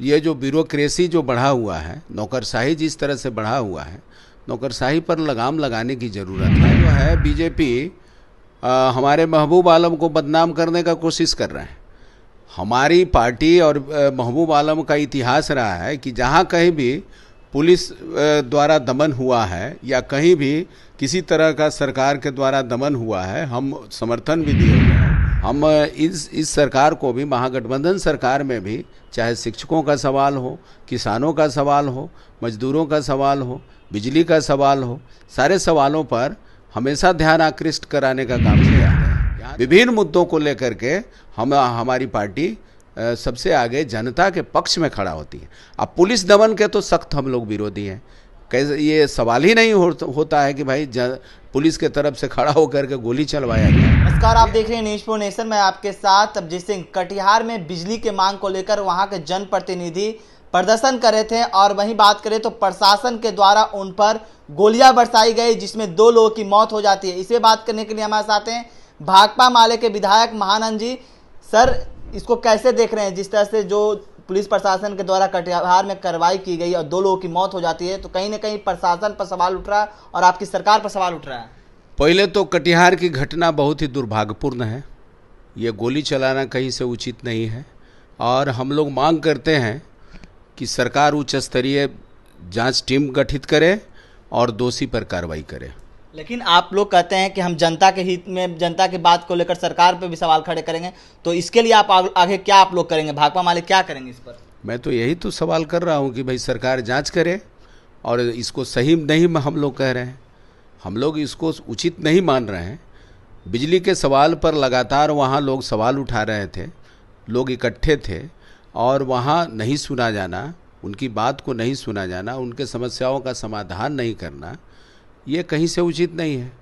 ये जो ब्यूरोक्रेसी जो बढ़ा हुआ है नौकरशाही जिस तरह से बढ़ा हुआ है नौकरशाही पर लगाम लगाने की ज़रूरत है जो है बीजेपी आ, हमारे महबूब आलम को बदनाम करने का कोशिश कर रहे हैं हमारी पार्टी और महबूब आलम का इतिहास रहा है कि जहाँ कहीं भी पुलिस द्वारा दमन हुआ है या कहीं भी किसी तरह का सरकार के द्वारा दमन हुआ है हम समर्थन भी दिए हुए हैं हम इस इस सरकार को भी महागठबंधन सरकार में भी चाहे शिक्षकों का सवाल हो किसानों का सवाल हो मजदूरों का सवाल हो बिजली का सवाल हो सारे सवालों पर हमेशा ध्यान आकृष्ट कराने का काम किया जाता है विभिन्न मुद्दों को लेकर के हम हमारी पार्टी सबसे आगे जनता के पक्ष में खड़ा होती है अब पुलिस दमन के तो सख्त हम लोग विरोधी हैं कैसे ये सवाल ही नहीं होता है कि भाई पुलिस के तरफ से खड़ा होकर के गोली चलवाया गया नमस्कार आप देख रहे हैं न्यूज नेशन मैं आपके साथ अभिजीत सिंह कटिहार में बिजली के मांग को लेकर वहां के जनप्रतिनिधि प्रदर्शन कर रहे थे और वहीं बात करें तो प्रशासन के द्वारा उन पर गोलियां बरसाई गई जिसमें दो लोगों की मौत हो जाती है इसे बात करने के लिए हमारे साथ हैं भाकपा माले के विधायक महानंद जी सर इसको कैसे देख रहे हैं जिस तरह से जो पुलिस प्रशासन के द्वारा कटिहार में कार्रवाई की गई और दो लोगों की मौत हो जाती है तो कहीं ना कहीं प्रशासन पर सवाल उठ रहा है और आपकी सरकार पर सवाल उठ रहा है पहले तो कटिहार की घटना बहुत ही दुर्भाग्यपूर्ण है ये गोली चलाना कहीं से उचित नहीं है और हम लोग मांग करते हैं कि सरकार उच्च स्तरीय जांच टीम गठित करे और दोषी पर कार्रवाई करे लेकिन आप लोग कहते हैं कि हम जनता के हित में जनता की बात को लेकर सरकार पर भी सवाल खड़े करेंगे तो इसके लिए आप आगे क्या आप लोग करेंगे भाकपा माले क्या करेंगे इस पर मैं तो यही तो सवाल कर रहा हूँ कि भाई सरकार जाँच करे और इसको सही नहीं हम लोग कह रहे हैं हम लोग इसको उचित नहीं मान रहे हैं बिजली के सवाल पर लगातार वहाँ लोग सवाल उठा रहे थे लोग इकट्ठे थे और वहाँ नहीं सुना जाना उनकी बात को नहीं सुना जाना उनके समस्याओं का समाधान नहीं करना ये कहीं से उचित नहीं है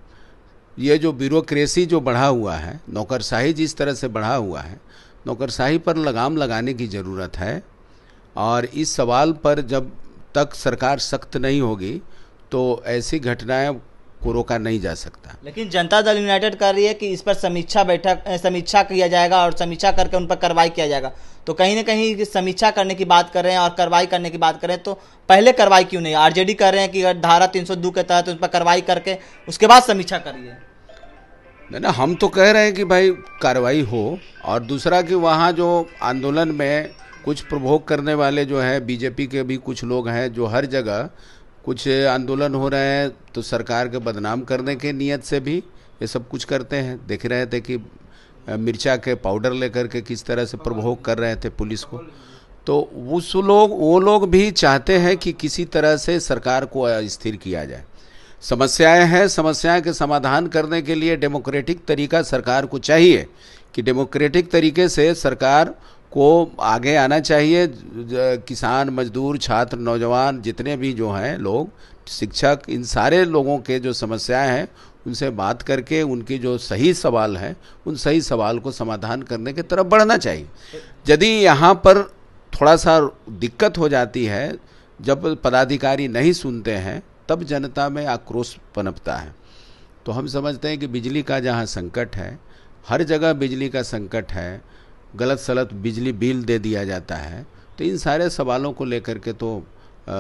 ये जो ब्यूरोक्रेसी जो बढ़ा हुआ है नौकरशाही जिस तरह से बढ़ा हुआ है नौकरशाही पर लगाम लगाने की ज़रूरत है और इस सवाल पर जब तक सरकार सख्त नहीं होगी तो ऐसी घटनाएं को रोका नहीं जा सकता लेकिन जनता दल यूनाइटेड कर रही है कि इस पर समीक्षा बैठक समीक्षा किया जाएगा और समीक्षा करके उन पर कार्रवाई किया जाएगा तो कहीं ना कहीं समीक्षा करने की बात कर रहे हैं और कार्रवाई करने की बात कर रहे हैं तो पहले कार्रवाई क्यों नहीं आरजेडी कर रहे हैं कि अगर धारा तीन के तहत उन पर कार्रवाई करके उसके बाद समीक्षा करिए नहीं ना हम तो कह रहे हैं कि भाई कार्रवाई हो और दूसरा कि वहाँ जो आंदोलन में कुछ प्रभोग करने वाले जो हैं बीजेपी के भी कुछ लोग हैं जो हर जगह कुछ आंदोलन हो रहे हैं तो सरकार के बदनाम करने के नियत से भी ये सब कुछ करते हैं देख रहे थे कि मिर्चा के पाउडर लेकर के किस तरह से प्रभोग कर रहे थे पुलिस को तो उस लोग वो लोग भी चाहते हैं कि किसी तरह से सरकार को स्थिर किया जाए समस्याएं हैं समस्याएं के समाधान करने के लिए डेमोक्रेटिक तरीका सरकार को चाहिए कि डेमोक्रेटिक तरीके से सरकार को आगे आना चाहिए किसान मजदूर छात्र नौजवान जितने भी जो हैं लोग शिक्षक इन सारे लोगों के जो समस्याएं हैं उनसे बात करके उनके जो सही सवाल हैं उन सही सवाल को समाधान करने की तरफ बढ़ना चाहिए यदि यहाँ पर थोड़ा सा दिक्कत हो जाती है जब पदाधिकारी नहीं सुनते हैं तब जनता में आक्रोश पनपता है तो हम समझते हैं कि बिजली का जहाँ संकट है हर जगह बिजली का संकट है गलत सलत बिजली बिल दे दिया जाता है तो इन सारे सवालों को लेकर के तो आ,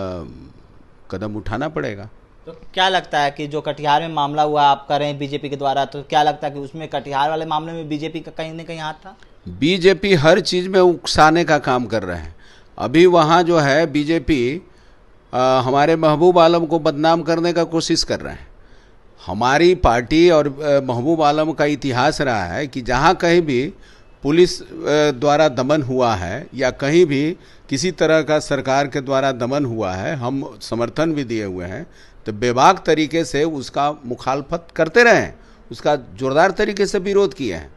कदम उठाना पड़ेगा तो क्या लगता है कि जो कटिहार में मामला हुआ आप कर रहे हैं बीजेपी के द्वारा तो क्या लगता है कि उसमें कटिहार वाले मामले में बीजेपी का कहीं ना कहीं हाथ था बीजेपी हर चीज़ में उकसाने का काम कर रहे हैं अभी वहाँ जो है बीजेपी आ, हमारे महबूब आलम को बदनाम करने का कोशिश कर रहे हैं हमारी पार्टी और महबूब आलम का इतिहास रहा है कि जहाँ कहीं भी पुलिस द्वारा दमन हुआ है या कहीं भी किसी तरह का सरकार के द्वारा दमन हुआ है हम समर्थन भी दिए हुए हैं तो बेबाक तरीके से उसका मुखालफत करते रहें उसका जोरदार तरीके से विरोध किए हैं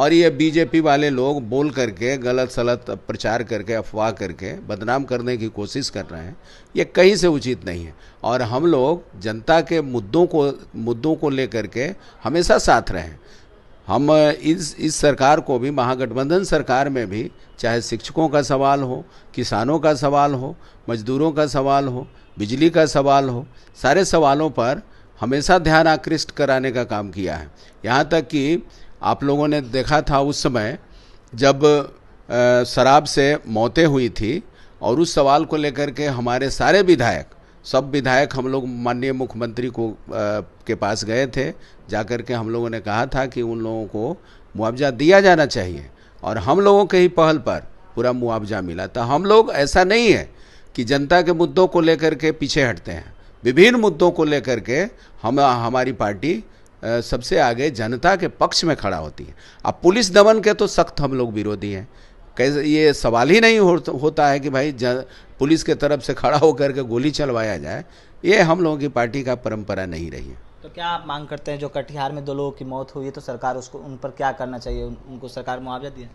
और ये बीजेपी वाले लोग बोल करके गलत सलत प्रचार करके अफवाह करके बदनाम करने की कोशिश कर रहे हैं ये कहीं से उचित नहीं है और हम लोग जनता के मुद्दों को मुद्दों को लेकर के हमेशा साथ रहें हम इस इस सरकार को भी महागठबंधन सरकार में भी चाहे शिक्षकों का सवाल हो किसानों का सवाल हो मजदूरों का सवाल हो बिजली का सवाल हो सारे सवालों पर हमेशा ध्यान आकृष्ट कराने का काम किया है यहाँ तक कि आप लोगों ने देखा था उस समय जब शराब से मौतें हुई थी और उस सवाल को लेकर के हमारे सारे विधायक सब विधायक हम लोग माननीय मुख्यमंत्री को आ, के पास गए थे जाकर के हम लोगों ने कहा था कि उन लोगों को मुआवजा दिया जाना चाहिए और हम लोगों के ही पहल पर पूरा मुआवजा मिला तो हम लोग ऐसा नहीं है कि जनता के मुद्दों को लेकर के पीछे हटते हैं विभिन्न मुद्दों को लेकर के हम हमारी पार्टी सबसे आगे जनता के पक्ष में खड़ा होती है अब पुलिस दमन के तो सख्त हम लोग विरोधी हैं कैसे ये सवाल ही नहीं होता है कि भाई पुलिस के तरफ से खड़ा होकर के गोली चलवाया जाए ये हम लोगों की पार्टी का परंपरा नहीं रही है तो क्या आप मांग करते हैं जो कटिहार में दो लोगों की मौत हुई है तो सरकार उसको उन पर क्या करना चाहिए उनको सरकार मुआवजा दिया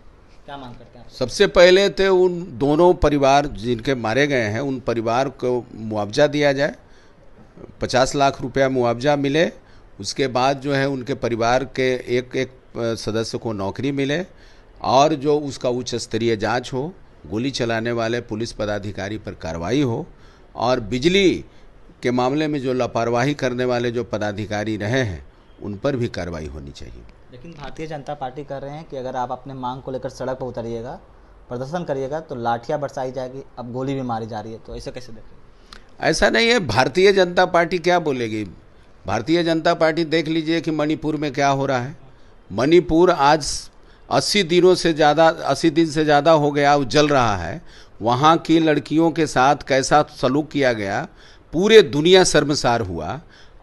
क्या मांग करते हैं सबसे पहले तो उन दोनों परिवार जिनके मारे गए हैं उन परिवार को मुआवजा दिया जाए पचास लाख रुपया मुआवजा मिले उसके बाद जो है उनके परिवार के एक एक सदस्य को नौकरी मिले और जो उसका उच्च स्तरीय जाँच हो गोली चलाने वाले पुलिस पदाधिकारी पर कार्रवाई हो और बिजली के मामले में जो लापरवाही करने वाले जो पदाधिकारी रहे हैं उन पर भी कार्रवाई होनी चाहिए लेकिन भारतीय जनता पार्टी कर रहे हैं कि अगर आप अपने मांग को लेकर सड़क पर उतरिएगा प्रदर्शन करिएगा तो लाठियाँ बरसाई जाएगी अब गोली भी मारी जा रही है तो ऐसे कैसे देखें ऐसा नहीं है भारतीय जनता पार्टी क्या बोलेगी भारतीय जनता पार्टी देख लीजिए कि मणिपुर में क्या हो रहा है मणिपुर आज अस्सी दिनों से ज़्यादा अस्सी दिन से ज़्यादा हो गया जल रहा है वहाँ की लड़कियों के साथ कैसा सलूक किया गया पूरे दुनिया शर्मसार हुआ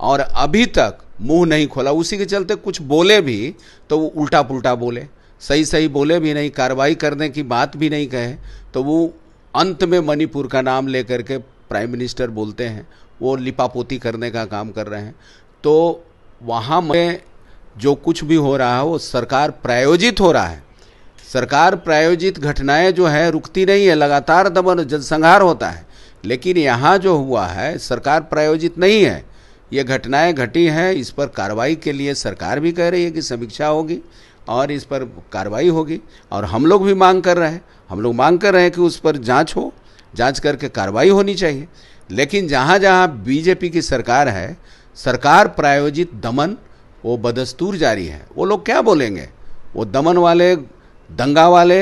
और अभी तक मुंह नहीं खोला उसी के चलते कुछ बोले भी तो वो उल्टा पुल्टा बोले सही सही बोले भी नहीं कार्रवाई करने की बात भी नहीं कहे तो वो अंत में मणिपुर का नाम लेकर के प्राइम मिनिस्टर बोलते हैं वो लिपापोती करने का काम कर रहे हैं तो वहाँ में जो कुछ भी हो रहा है वो सरकार प्रायोजित हो रहा है सरकार प्रायोजित घटनाएं जो है रुकती नहीं है लगातार दमन जनसंहार होता है लेकिन यहाँ जो हुआ है सरकार प्रायोजित नहीं है ये घटनाएं घटी हैं इस पर कार्रवाई के लिए सरकार भी कह रही है कि समीक्षा होगी और इस पर कार्रवाई होगी और हम लोग भी मांग कर रहे हैं हम लोग मांग कर रहे हैं कि उस पर जाँच हो जाँच करके कार्रवाई होनी चाहिए लेकिन जहाँ जहाँ बीजेपी की सरकार है सरकार प्रायोजित दमन वो बदस्तूर जारी है वो लोग क्या बोलेंगे वो दमन वाले दंगा वाले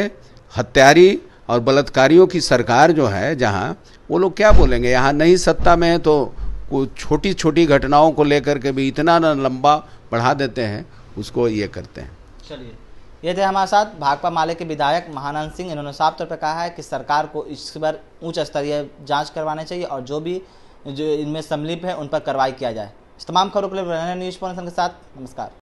हत्यारी और बलात्कारियों की सरकार जो है जहाँ वो लोग क्या बोलेंगे यहाँ नहीं सत्ता में है तो कोई छोटी छोटी घटनाओं को लेकर के भी इतना न लंबा बढ़ा देते हैं उसको ये करते हैं चलिए ये थे हमारे साथ भाकपा माले के विधायक महानंद सिंह इन्होंने साफ तौर पर कहा है कि सरकार को इस पर उच्च स्तरीय जांच करवाना चाहिए और जो भी जो इनमें संलिप्त है उन पर कार्रवाई किया जाए इस तमाम खबरों के लिए न्यूज पॉइंट के साथ नमस्कार